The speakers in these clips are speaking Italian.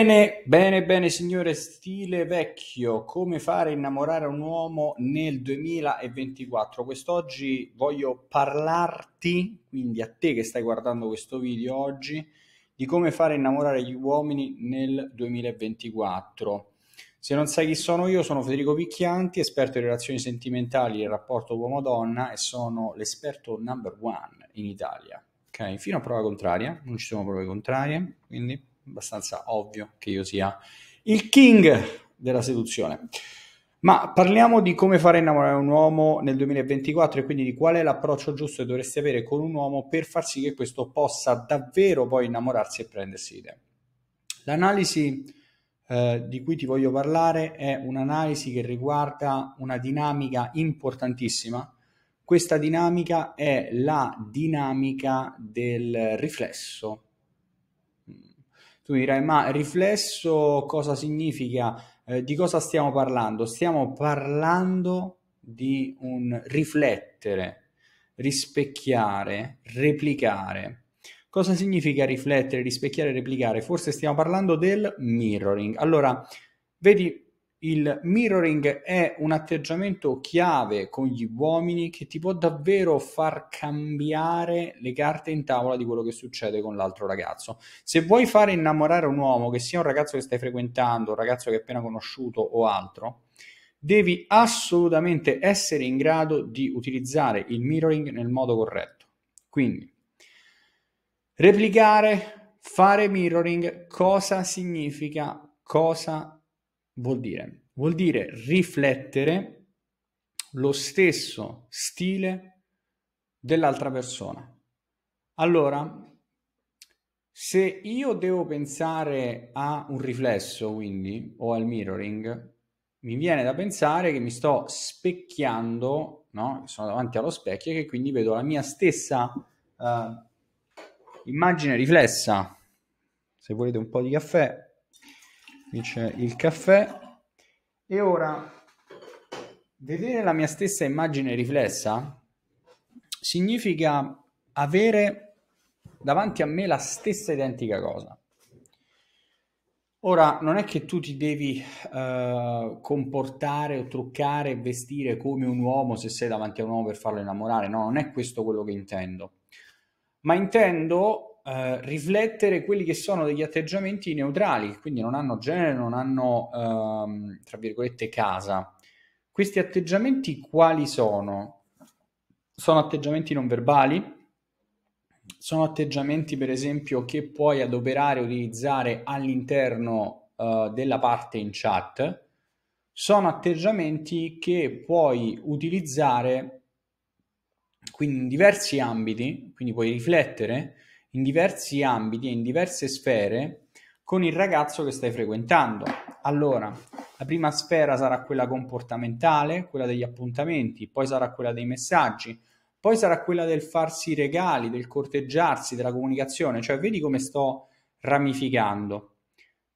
Bene, bene, bene signore, stile vecchio, come fare a innamorare un uomo nel 2024. Quest'oggi voglio parlarti, quindi a te che stai guardando questo video oggi, di come fare a innamorare gli uomini nel 2024. Se non sai chi sono io, sono Federico Picchianti, esperto in relazioni sentimentali e rapporto uomo-donna e sono l'esperto number one in Italia. Ok, fino a prova contraria, non ci sono prove contrarie, quindi abbastanza ovvio che io sia il king della seduzione. Ma parliamo di come fare innamorare un uomo nel 2024 e quindi di qual è l'approccio giusto che dovresti avere con un uomo per far sì che questo possa davvero poi innamorarsi e prendersi di te. L'analisi eh, di cui ti voglio parlare è un'analisi che riguarda una dinamica importantissima. Questa dinamica è la dinamica del riflesso tu dirai, ma riflesso cosa significa? Eh, di cosa stiamo parlando? Stiamo parlando di un riflettere, rispecchiare, replicare. Cosa significa riflettere, rispecchiare, replicare? Forse stiamo parlando del mirroring. Allora, vedi il mirroring è un atteggiamento chiave con gli uomini che ti può davvero far cambiare le carte in tavola di quello che succede con l'altro ragazzo. Se vuoi fare innamorare un uomo, che sia un ragazzo che stai frequentando, un ragazzo che hai appena conosciuto o altro, devi assolutamente essere in grado di utilizzare il mirroring nel modo corretto. Quindi, replicare, fare mirroring, cosa significa, cosa vuol dire? Vuol dire riflettere lo stesso stile dell'altra persona. Allora, se io devo pensare a un riflesso, quindi, o al mirroring, mi viene da pensare che mi sto specchiando, no? sono davanti allo specchio e che quindi vedo la mia stessa uh, immagine riflessa. Se volete un po' di caffè, c'è il caffè. E ora, vedere la mia stessa immagine riflessa significa avere davanti a me la stessa identica cosa. Ora, non è che tu ti devi eh, comportare o truccare e vestire come un uomo se sei davanti a un uomo per farlo innamorare, no, non è questo quello che intendo. Ma intendo eh, riflettere quelli che sono degli atteggiamenti neutrali, quindi non hanno genere, non hanno, ehm, tra virgolette, casa. Questi atteggiamenti quali sono? Sono atteggiamenti non verbali? Sono atteggiamenti, per esempio, che puoi adoperare e utilizzare all'interno eh, della parte in chat? Sono atteggiamenti che puoi utilizzare quindi in diversi ambiti, quindi puoi riflettere in diversi ambiti e in diverse sfere con il ragazzo che stai frequentando. Allora, la prima sfera sarà quella comportamentale, quella degli appuntamenti, poi sarà quella dei messaggi, poi sarà quella del farsi regali, del corteggiarsi, della comunicazione, cioè vedi come sto ramificando.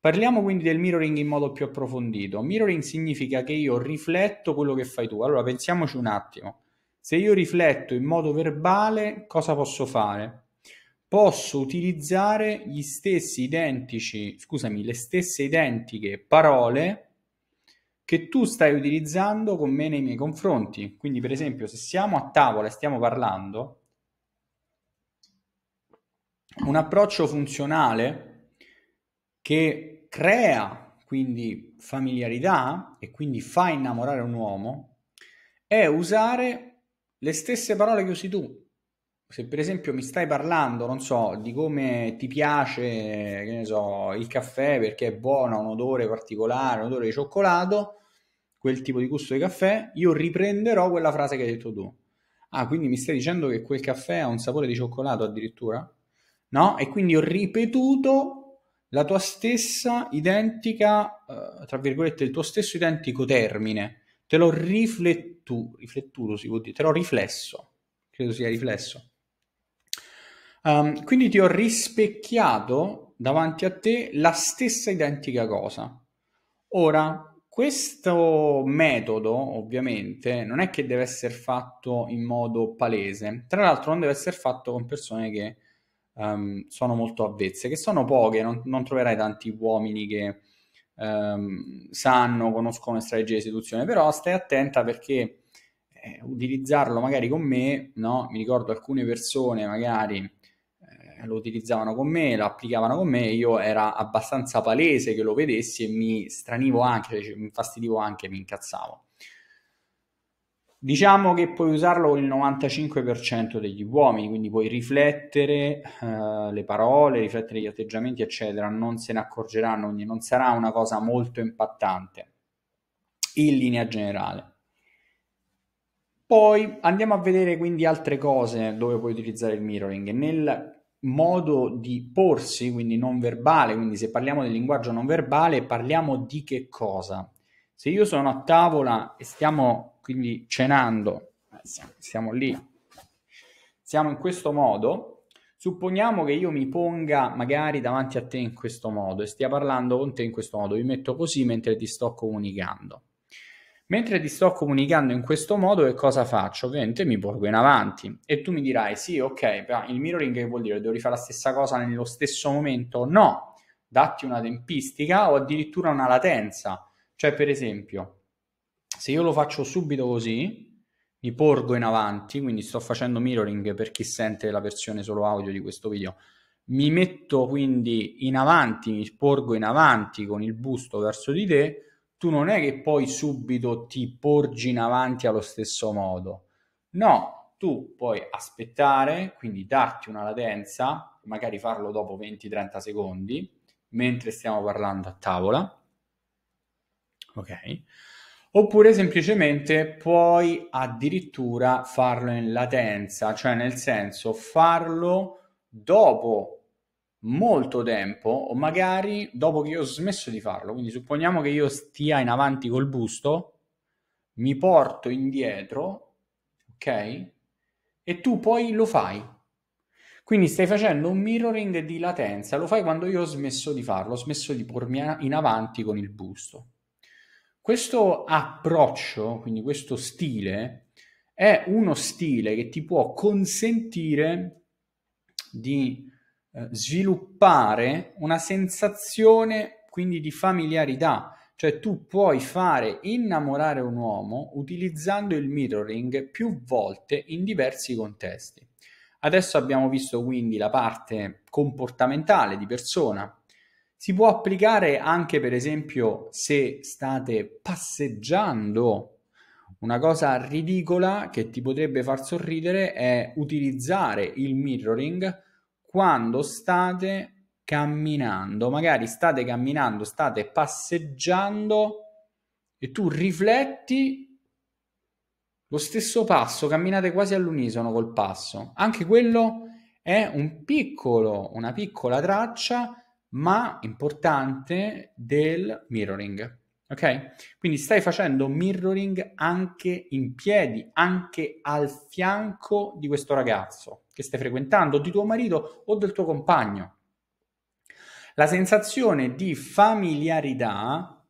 Parliamo quindi del mirroring in modo più approfondito. Mirroring significa che io rifletto quello che fai tu. Allora pensiamoci un attimo. Se io rifletto in modo verbale, cosa posso fare? posso utilizzare gli stessi identici, scusami, le stesse identiche parole che tu stai utilizzando con me nei miei confronti. Quindi, per esempio, se siamo a tavola e stiamo parlando, un approccio funzionale che crea quindi familiarità e quindi fa innamorare un uomo è usare le stesse parole che usi tu se per esempio mi stai parlando, non so, di come ti piace, che ne so, il caffè perché è buono, ha un odore particolare, un odore di cioccolato, quel tipo di gusto di caffè, io riprenderò quella frase che hai detto tu. Ah, quindi mi stai dicendo che quel caffè ha un sapore di cioccolato addirittura? No? E quindi ho ripetuto la tua stessa identica, eh, tra virgolette, il tuo stesso identico termine. Te l'ho riflettu- riflettuto, si può dire, te l'ho riflesso. Credo sia riflesso Um, quindi ti ho rispecchiato davanti a te la stessa identica cosa. Ora, questo metodo, ovviamente, non è che deve essere fatto in modo palese, tra l'altro non deve essere fatto con persone che um, sono molto avvezze, che sono poche, non, non troverai tanti uomini che um, sanno, conoscono le strategie di seduzione, però stai attenta perché eh, utilizzarlo magari con me, no? mi ricordo alcune persone magari lo utilizzavano con me, lo applicavano con me, io era abbastanza palese che lo vedessi e mi stranivo anche, cioè, mi infastidivo anche, mi incazzavo. Diciamo che puoi usarlo con il 95% degli uomini, quindi puoi riflettere eh, le parole, riflettere gli atteggiamenti, eccetera, non se ne accorgeranno, quindi non sarà una cosa molto impattante in linea generale. Poi andiamo a vedere quindi altre cose dove puoi utilizzare il mirroring. Nel modo di porsi, quindi non verbale, quindi se parliamo del linguaggio non verbale parliamo di che cosa? Se io sono a tavola e stiamo quindi cenando, eh, siamo, lì, siamo in questo modo, supponiamo che io mi ponga magari davanti a te in questo modo e stia parlando con te in questo modo, mi metto così mentre ti sto comunicando. Mentre ti sto comunicando in questo modo, che cosa faccio? Ovviamente mi porgo in avanti e tu mi dirai: sì, ok, il mirroring che vuol dire? Devo rifare la stessa cosa nello stesso momento? No, datti una tempistica o addirittura una latenza. Cioè, per esempio, se io lo faccio subito così, mi porgo in avanti, quindi sto facendo mirroring per chi sente la versione solo audio di questo video. Mi metto quindi in avanti, mi porgo in avanti con il busto verso di te tu non è che poi subito ti porgi in avanti allo stesso modo. No, tu puoi aspettare, quindi darti una latenza, magari farlo dopo 20-30 secondi, mentre stiamo parlando a tavola. Ok? Oppure semplicemente puoi addirittura farlo in latenza, cioè nel senso farlo dopo molto tempo o magari dopo che io ho smesso di farlo, quindi supponiamo che io stia in avanti col busto, mi porto indietro, ok? E tu poi lo fai. Quindi stai facendo un mirroring di latenza, lo fai quando io ho smesso di farlo, ho smesso di pormi in avanti con il busto. Questo approccio, quindi questo stile, è uno stile che ti può consentire di eh, sviluppare una sensazione quindi di familiarità, cioè tu puoi fare innamorare un uomo utilizzando il mirroring più volte in diversi contesti. Adesso abbiamo visto quindi la parte comportamentale di persona. Si può applicare anche per esempio se state passeggiando. Una cosa ridicola che ti potrebbe far sorridere è utilizzare il mirroring quando state camminando, magari state camminando, state passeggiando e tu rifletti lo stesso passo, camminate quasi all'unisono col passo. Anche quello è un piccolo, una piccola traccia, ma importante del mirroring. Ok? Quindi stai facendo mirroring anche in piedi, anche al fianco di questo ragazzo che stai frequentando, di tuo marito o del tuo compagno. La sensazione di familiarità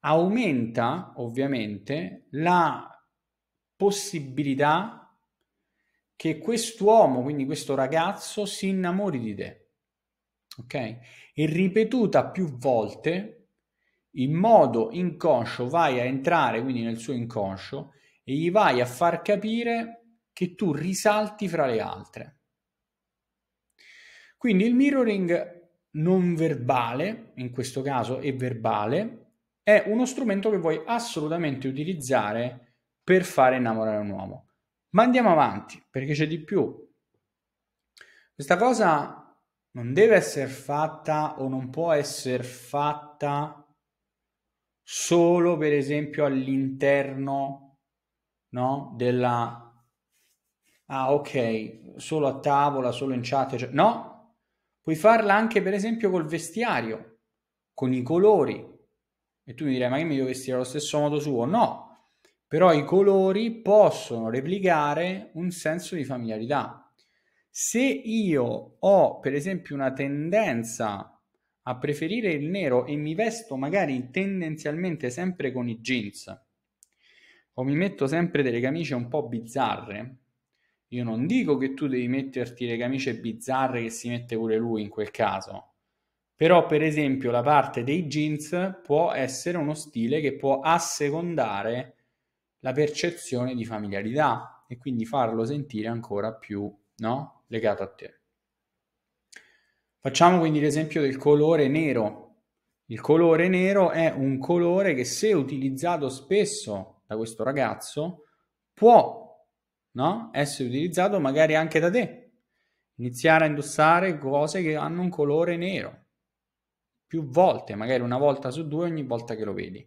aumenta ovviamente la possibilità che quest'uomo, quindi questo ragazzo, si innamori di te. Ok? E ripetuta più volte, in modo inconscio, vai a entrare quindi nel suo inconscio e gli vai a far capire che tu risalti fra le altre. Quindi il mirroring non verbale, in questo caso è verbale, è uno strumento che vuoi assolutamente utilizzare per fare innamorare un uomo. Ma andiamo avanti, perché c'è di più. Questa cosa non deve essere fatta o non può essere fatta solo, per esempio, all'interno no, della Ah, ok, solo a tavola, solo in chat. Cioè... No, puoi farla anche per esempio col vestiario, con i colori. E tu mi direi, ma io mi devo vestire allo stesso modo suo? No, però i colori possono replicare un senso di familiarità. Se io ho per esempio una tendenza a preferire il nero e mi vesto magari tendenzialmente sempre con i jeans o mi metto sempre delle camicie un po' bizzarre, io non dico che tu devi metterti le camicie bizzarre che si mette pure lui in quel caso. Però, per esempio, la parte dei jeans può essere uno stile che può assecondare la percezione di familiarità e quindi farlo sentire ancora più no? legato a te. Facciamo quindi l'esempio del colore nero. Il colore nero è un colore che se utilizzato spesso da questo ragazzo può no? essere utilizzato magari anche da te. Iniziare a indossare cose che hanno un colore nero più volte, magari una volta su due ogni volta che lo vedi.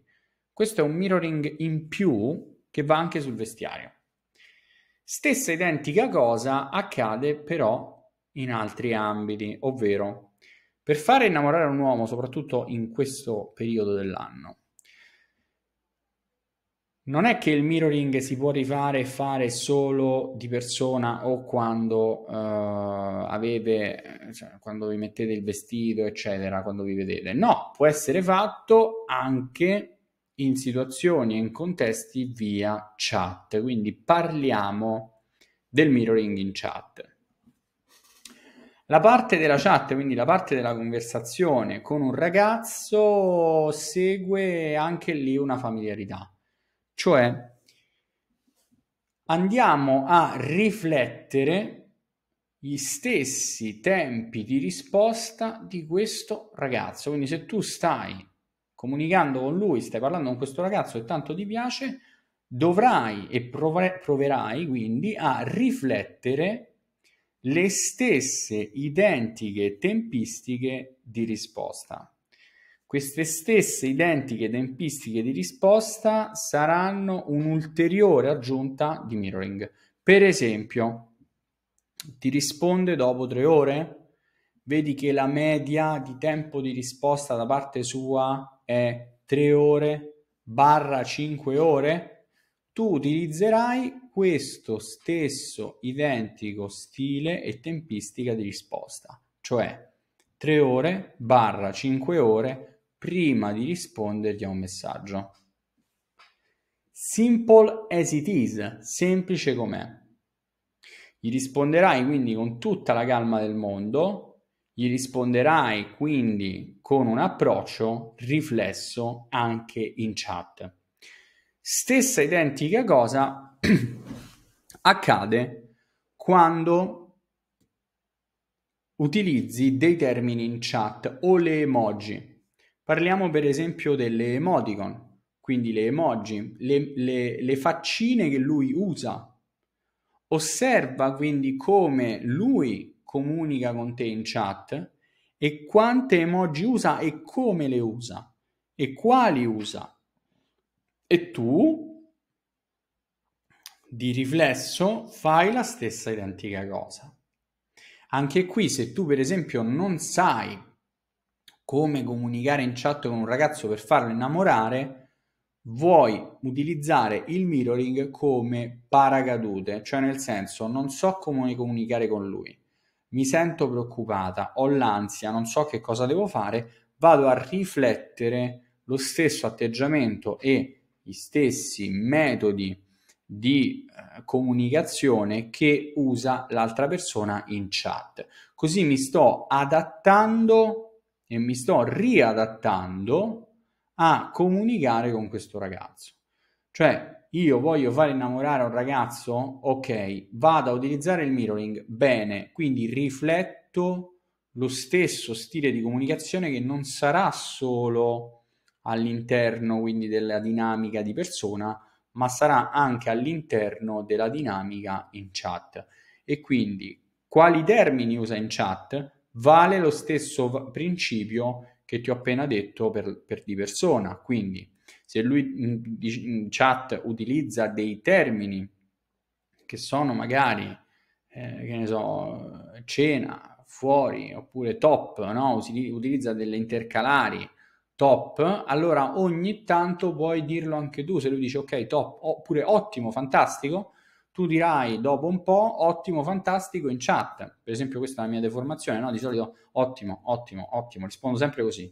Questo è un mirroring in più che va anche sul vestiario. Stessa identica cosa accade però in altri ambiti, ovvero per fare innamorare un uomo, soprattutto in questo periodo dell'anno, non è che il mirroring si può rifare e fare solo di persona o quando uh, avete, cioè, quando vi mettete il vestito, eccetera, quando vi vedete. No, può essere fatto anche in situazioni e in contesti via chat. Quindi parliamo del mirroring in chat. La parte della chat, quindi la parte della conversazione con un ragazzo, segue anche lì una familiarità. Cioè, andiamo a riflettere gli stessi tempi di risposta di questo ragazzo. Quindi se tu stai comunicando con lui, stai parlando con questo ragazzo e tanto ti piace, dovrai e proverai quindi a riflettere le stesse identiche tempistiche di risposta. Queste stesse identiche tempistiche di risposta saranno un'ulteriore aggiunta di mirroring. Per esempio, ti risponde dopo tre ore? Vedi che la media di tempo di risposta da parte sua è 3 ore barra 5 ore? Tu utilizzerai questo stesso identico stile e tempistica di risposta, cioè 3 ore barra 5 ore prima di rispondergli a un messaggio. Simple as it is, semplice com'è. Gli risponderai quindi con tutta la calma del mondo, gli risponderai quindi con un approccio riflesso anche in chat. Stessa identica cosa accade quando utilizzi dei termini in chat o le emoji. Parliamo per esempio delle emoticon, quindi le emoji, le, le, le faccine che lui usa. Osserva quindi come lui comunica con te in chat e quante emoji usa e come le usa e quali usa. E tu di riflesso fai la stessa identica cosa. Anche qui, se tu per esempio non sai come comunicare in chat con un ragazzo per farlo innamorare, vuoi utilizzare il mirroring come paracadute, cioè nel senso non so come comunicare con lui, mi sento preoccupata, ho l'ansia, non so che cosa devo fare, vado a riflettere lo stesso atteggiamento e gli stessi metodi di eh, comunicazione che usa l'altra persona in chat. Così mi sto adattando e mi sto riadattando a comunicare con questo ragazzo. Cioè, io voglio far innamorare un ragazzo? Ok, vado a utilizzare il mirroring, bene, quindi rifletto lo stesso stile di comunicazione che non sarà solo all'interno quindi della dinamica di persona, ma sarà anche all'interno della dinamica in chat. E quindi quali termini usa in chat? vale lo stesso principio che ti ho appena detto per, per di persona. Quindi se lui in, in chat utilizza dei termini che sono magari, eh, che ne so, cena, fuori, oppure top, no? utilizza delle intercalari, top, allora ogni tanto puoi dirlo anche tu, se lui dice ok, top, oppure ottimo, fantastico, tu dirai dopo un po' ottimo, fantastico in chat. Per esempio, questa è la mia deformazione, no? Di solito ottimo, ottimo, ottimo, rispondo sempre così.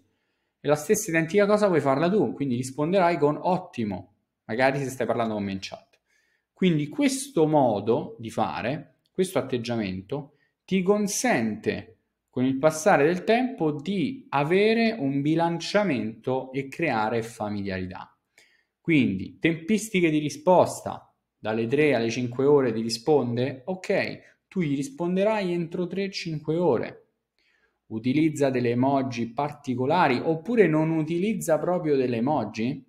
E la stessa identica cosa vuoi farla tu, quindi risponderai con ottimo, magari se stai parlando con me in chat. Quindi questo modo di fare, questo atteggiamento, ti consente con il passare del tempo di avere un bilanciamento e creare familiarità. Quindi tempistiche di risposta, dalle 3 alle 5 ore ti risponde, ok, tu gli risponderai entro 3-5 ore. Utilizza delle emoji particolari oppure non utilizza proprio delle emoji?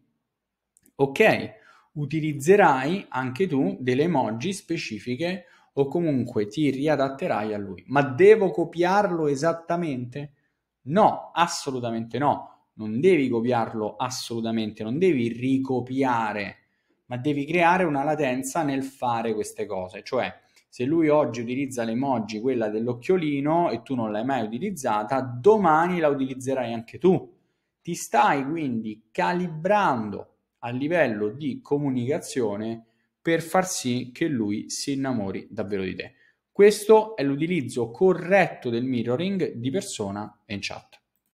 Ok, utilizzerai anche tu delle emoji specifiche o comunque ti riadatterai a lui. Ma devo copiarlo esattamente? No, assolutamente no. Non devi copiarlo assolutamente, non devi ricopiare ma devi creare una latenza nel fare queste cose, cioè se lui oggi utilizza l'emoji, quella dell'occhiolino, e tu non l'hai mai utilizzata, domani la utilizzerai anche tu. Ti stai quindi calibrando a livello di comunicazione per far sì che lui si innamori davvero di te. Questo è l'utilizzo corretto del mirroring di persona in chat.